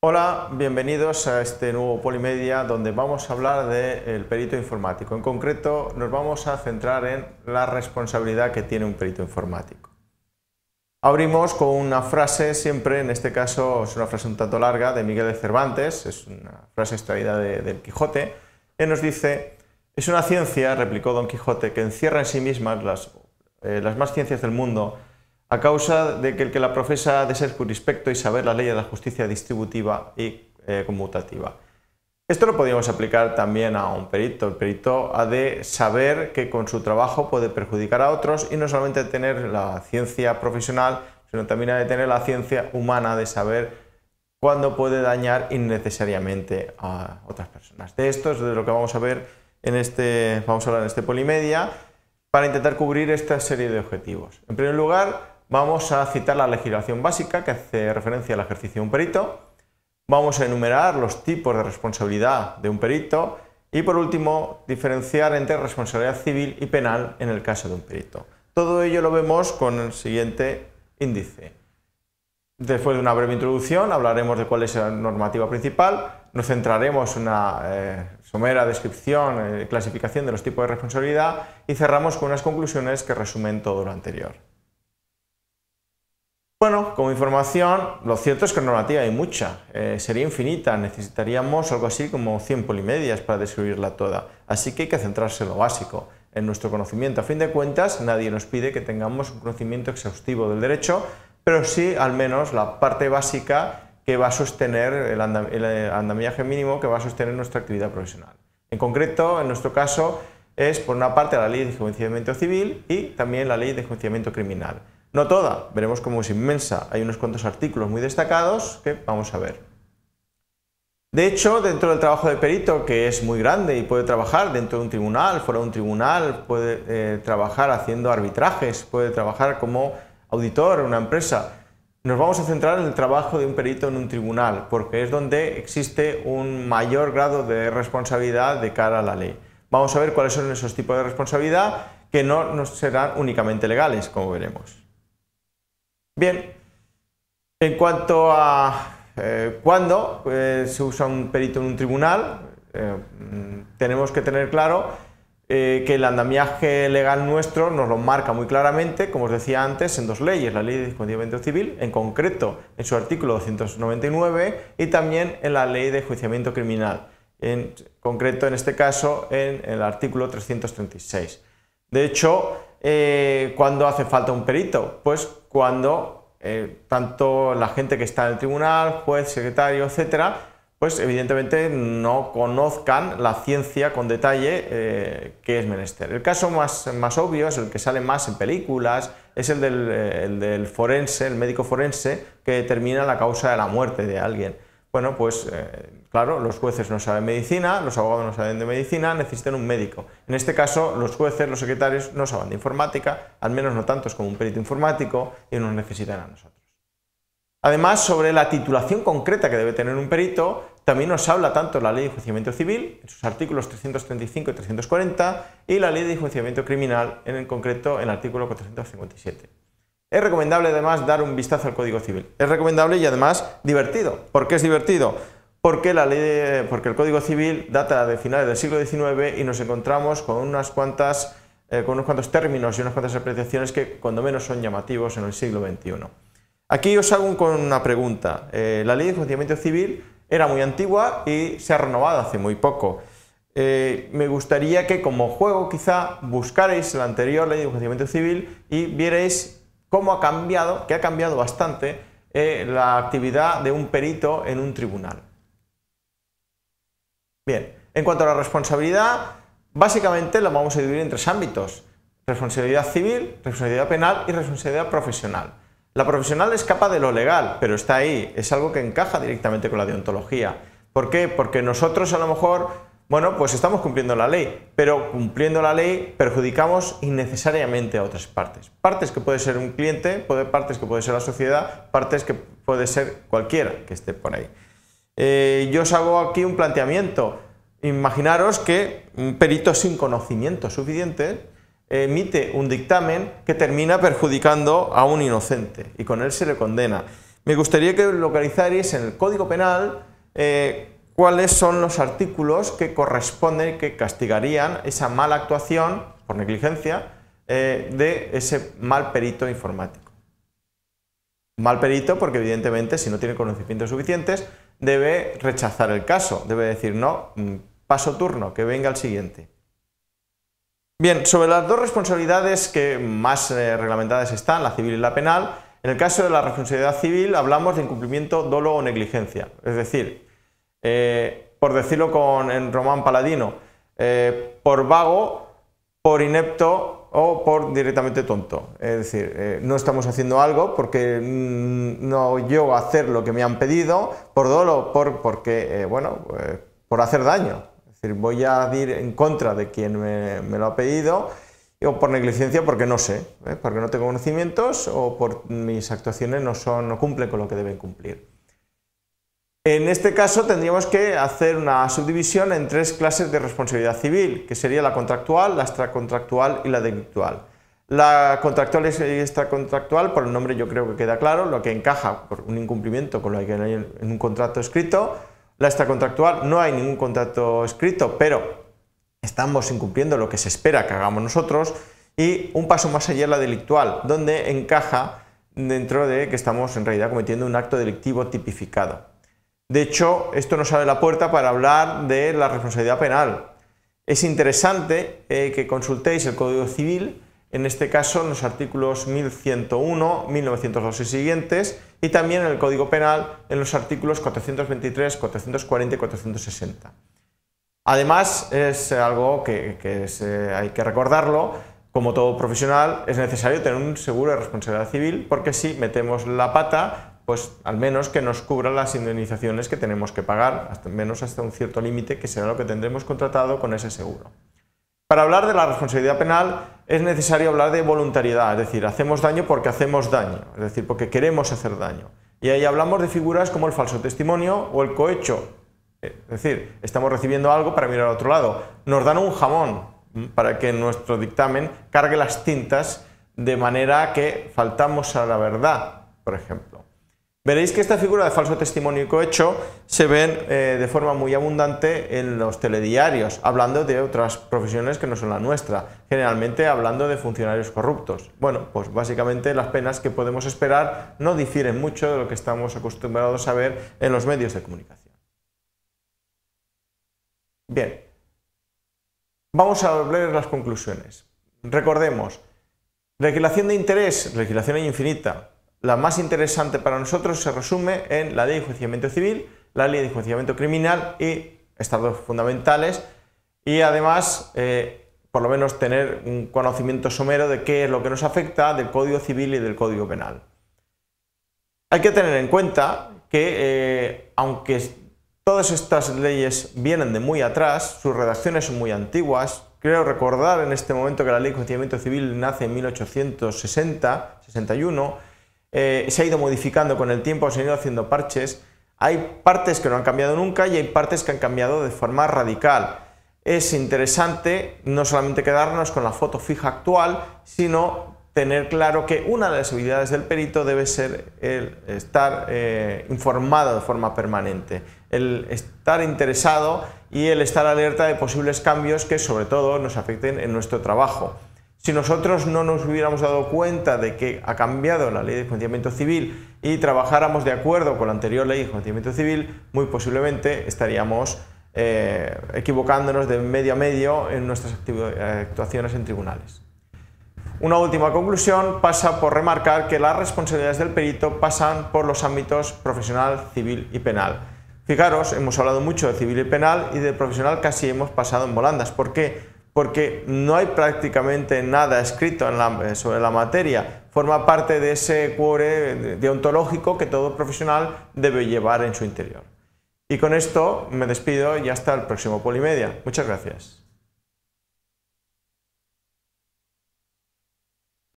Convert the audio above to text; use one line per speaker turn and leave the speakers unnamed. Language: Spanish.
Hola, bienvenidos a este nuevo Polimedia donde vamos a hablar del perito informático. En concreto, nos vamos a centrar en la responsabilidad que tiene un perito informático. Abrimos con una frase, siempre en este caso es una frase un tanto larga, de Miguel de Cervantes, es una frase extraída de, del Quijote, que nos dice, es una ciencia, replicó Don Quijote, que encierra en sí misma las eh, más ciencias del mundo a causa de que el que la profesa ha de ser jurispecto y saber la ley de la justicia distributiva y eh, conmutativa. Esto lo podríamos aplicar también a un perito. El perito ha de saber que con su trabajo puede perjudicar a otros y no solamente tener la ciencia profesional, sino también ha de tener la ciencia humana de saber cuándo puede dañar innecesariamente a otras personas. De esto es de lo que vamos a ver en este, vamos a hablar en este polimedia para intentar cubrir esta serie de objetivos. En primer lugar, Vamos a citar la legislación básica que hace referencia al ejercicio de un perito. Vamos a enumerar los tipos de responsabilidad de un perito. Y por último, diferenciar entre responsabilidad civil y penal en el caso de un perito. Todo ello lo vemos con el siguiente índice. Después de una breve introducción hablaremos de cuál es la normativa principal, nos centraremos en una eh, somera descripción, y eh, clasificación de los tipos de responsabilidad y cerramos con unas conclusiones que resumen todo lo anterior. Bueno, como información, lo cierto es que normativa hay mucha, eh, sería infinita, necesitaríamos algo así como 100 polimedias para describirla toda, así que hay que centrarse en lo básico, en nuestro conocimiento. A fin de cuentas, nadie nos pide que tengamos un conocimiento exhaustivo del derecho, pero sí al menos la parte básica que va a sostener el, eh, andamiaje mínimo que va a sostener nuestra actividad profesional. En concreto, en nuestro caso, es por una parte la ley de enjuiciamiento civil y también la ley de enjuiciamiento criminal. No toda, veremos cómo es inmensa. Hay unos cuantos artículos muy destacados que vamos a ver. De hecho, dentro del trabajo de perito, que es muy grande y puede trabajar dentro de un tribunal, fuera de un tribunal, puede eh, trabajar haciendo arbitrajes, puede trabajar como auditor en una empresa, nos vamos a centrar en el trabajo de un perito en un tribunal, porque es donde existe un mayor grado de responsabilidad de cara a la ley. Vamos a ver cuáles son esos tipos de responsabilidad que no nos serán únicamente legales, como veremos. Bien, en cuanto a eh, cuándo eh, se usa un perito en un tribunal, eh, mm, tenemos que tener claro que el andamiaje legal nuestro nos lo marca muy claramente, como os decía antes, en dos leyes, la ley de juiciamiento civil, en concreto en su artículo 299, y también en la ley de juiciamiento criminal, en concreto en este caso en el artículo 336. De hecho, eh, ¿Cuándo hace falta un perito? Pues cuando eh, tanto la gente que está en el tribunal, juez, secretario, etcétera, pues evidentemente no conozcan la ciencia con detalle eh, que es menester. El caso más, más obvio es el que sale más en películas, es el del, forense, el médico forense, que determina la causa de la muerte de alguien. Bueno, pues Claro, los jueces no saben medicina, los abogados no saben de medicina, necesitan un médico. En este caso, los jueces, los secretarios no saben de informática, al menos no tantos como un perito informático, y nos necesitan a nosotros. Además, sobre la titulación concreta que debe tener un perito, también nos habla tanto la Ley de Enjuiciamiento Civil, en sus artículos 335 y 340, y la Ley de Enjuiciamiento Criminal, en el concreto en el artículo 457. Es recomendable además dar un vistazo al Código Civil. Es recomendable y además divertido. ¿Por qué es divertido? porque, la ley porque el Código Civil data de finales del siglo XIX y nos encontramos con, unas cuantas, eh, con unos cuantos términos y unas cuantas apreciaciones que cuando menos son llamativos en el siglo XXI. Aquí os hago con una pregunta. Eh, la ley de enjuiciamiento civil era muy antigua y se ha renovado hace muy poco. Eh, me gustaría que como juego quizá buscarais la anterior ley de enjuiciamiento civil y vierais cómo ha cambiado, que ha cambiado bastante la actividad de un perito en un tribunal. Bien, en cuanto a la responsabilidad, básicamente la vamos a dividir en tres ámbitos. Responsabilidad civil, responsabilidad penal y responsabilidad profesional. La profesional escapa de lo legal, pero está ahí, es algo que encaja directamente con la deontología. ¿Por qué? Porque nosotros a lo mejor, bueno, pues estamos cumpliendo la ley, pero cumpliendo la ley perjudicamos innecesariamente a otras partes. Partes que puede ser un cliente, partes que puede ser la sociedad, partes que puede ser cualquiera que esté por ahí. Eh, yo os hago aquí un planteamiento. Imaginaros que un perito sin conocimiento suficiente eh, emite un dictamen que termina perjudicando a un inocente y con él se le condena. Me gustaría que localizarais en el Código Penal eh, cuáles son los artículos que corresponden, que castigarían esa mala actuación por negligencia de ese mal perito informático. Mal perito porque evidentemente si no tiene conocimientos suficientes debe rechazar el caso, debe decir no, mm, paso turno, que venga el siguiente. Bien, sobre las dos responsabilidades que más eh, reglamentadas están, la civil y la penal, en el caso de la responsabilidad civil hablamos de incumplimiento, dolo o negligencia. Es decir, eh, por decirlo con en Román Paladino, eh, por vago, por inepto o por directamente tonto. Es decir, eh, no estamos haciendo algo porque mm, no yo hacer lo que me han pedido, por dolo, por, porque, eh, bueno, eh, por hacer daño. Es decir, voy a ir en contra de quien me, lo ha pedido, o por negligencia porque no sé, porque no tengo conocimientos, o por mis actuaciones no, son, no cumplen con lo que deben cumplir. En este caso tendríamos que hacer una subdivisión en tres clases de responsabilidad civil, que sería la contractual, la extracontractual y la delictual. La contractual y extracontractual, por el nombre yo creo que queda claro, lo que encaja por un incumplimiento con lo que hay en un contrato escrito. La extracontractual no hay ningún contrato escrito, pero estamos incumpliendo lo que se espera que hagamos nosotros. Y un paso más allá la delictual, donde encaja dentro de que estamos en realidad cometiendo un acto delictivo tipificado. De hecho, esto nos abre la puerta para hablar de la responsabilidad penal. Es interesante eh, que consultéis el Código Civil, en este caso en los artículos 1101, 1902 y siguientes, y también el Código Penal en los artículos 423, 440 y 460. Además, es algo que, eh, hay que recordarlo, como todo profesional es necesario tener un seguro de responsabilidad civil porque si metemos la pata pues al menos que nos cubra las indemnizaciones que tenemos que pagar, al menos hasta un cierto límite que será lo que tendremos contratado con ese seguro. Para hablar de la responsabilidad penal es necesario hablar de voluntariedad, es decir, hacemos daño porque hacemos daño, es decir, porque queremos hacer daño. Y ahí hablamos de figuras como el falso testimonio o el cohecho, es decir, estamos recibiendo algo para mirar a otro lado. Nos dan un jamón mm, para que nuestro dictamen cargue las tintas de manera que faltamos a la verdad, por ejemplo. Veréis que esta figura de falso testimonio cohecho se ven eh, de forma muy abundante en los telediarios, hablando de otras profesiones que no son la nuestra, generalmente hablando de funcionarios corruptos. Bueno, pues básicamente las penas que podemos esperar no difieren mucho de lo que estamos acostumbrados a ver en los medios de comunicación. Bien, vamos a ver las conclusiones. Recordemos, regulación de interés, legislación infinita, la más interesante para nosotros se resume en la ley de enjuiciamiento civil, la ley de enjuiciamiento criminal y estas dos fundamentales y además eh, por lo menos tener un conocimiento somero de qué es lo que nos afecta del Código Civil y del Código Penal. Hay que tener en cuenta que eh, aunque todas estas leyes vienen de muy atrás, sus redacciones son muy antiguas, creo recordar en este momento que la ley de juicio civil nace en 1860-61, eh, se ha ido modificando con el tiempo, se han ido haciendo parches. Hay partes que no han cambiado nunca y hay partes que han cambiado de forma radical. Es interesante no solamente quedarnos con la foto fija actual, sino tener claro que una de las habilidades del perito debe ser el estar eh, informado de forma permanente, el estar interesado y el estar alerta de posibles cambios que sobre todo nos afecten en nuestro trabajo. Si nosotros no nos hubiéramos dado cuenta de que ha cambiado la ley de funcionamiento civil y trabajáramos de acuerdo con la anterior ley de funcionamiento civil, muy posiblemente estaríamos eh, equivocándonos de medio a medio en nuestras eh, actuaciones en tribunales. Una última conclusión pasa por remarcar que las responsabilidades del perito pasan por los ámbitos profesional, civil y penal. Fijaros, hemos hablado mucho de civil y penal y de profesional casi hemos pasado en volandas. ¿Por qué? porque no hay prácticamente nada escrito eh, sobre la materia. Forma parte de ese cuore deontológico que todo profesional debe llevar en su interior. Y con esto me despido y hasta el próximo Polimedia. Muchas gracias.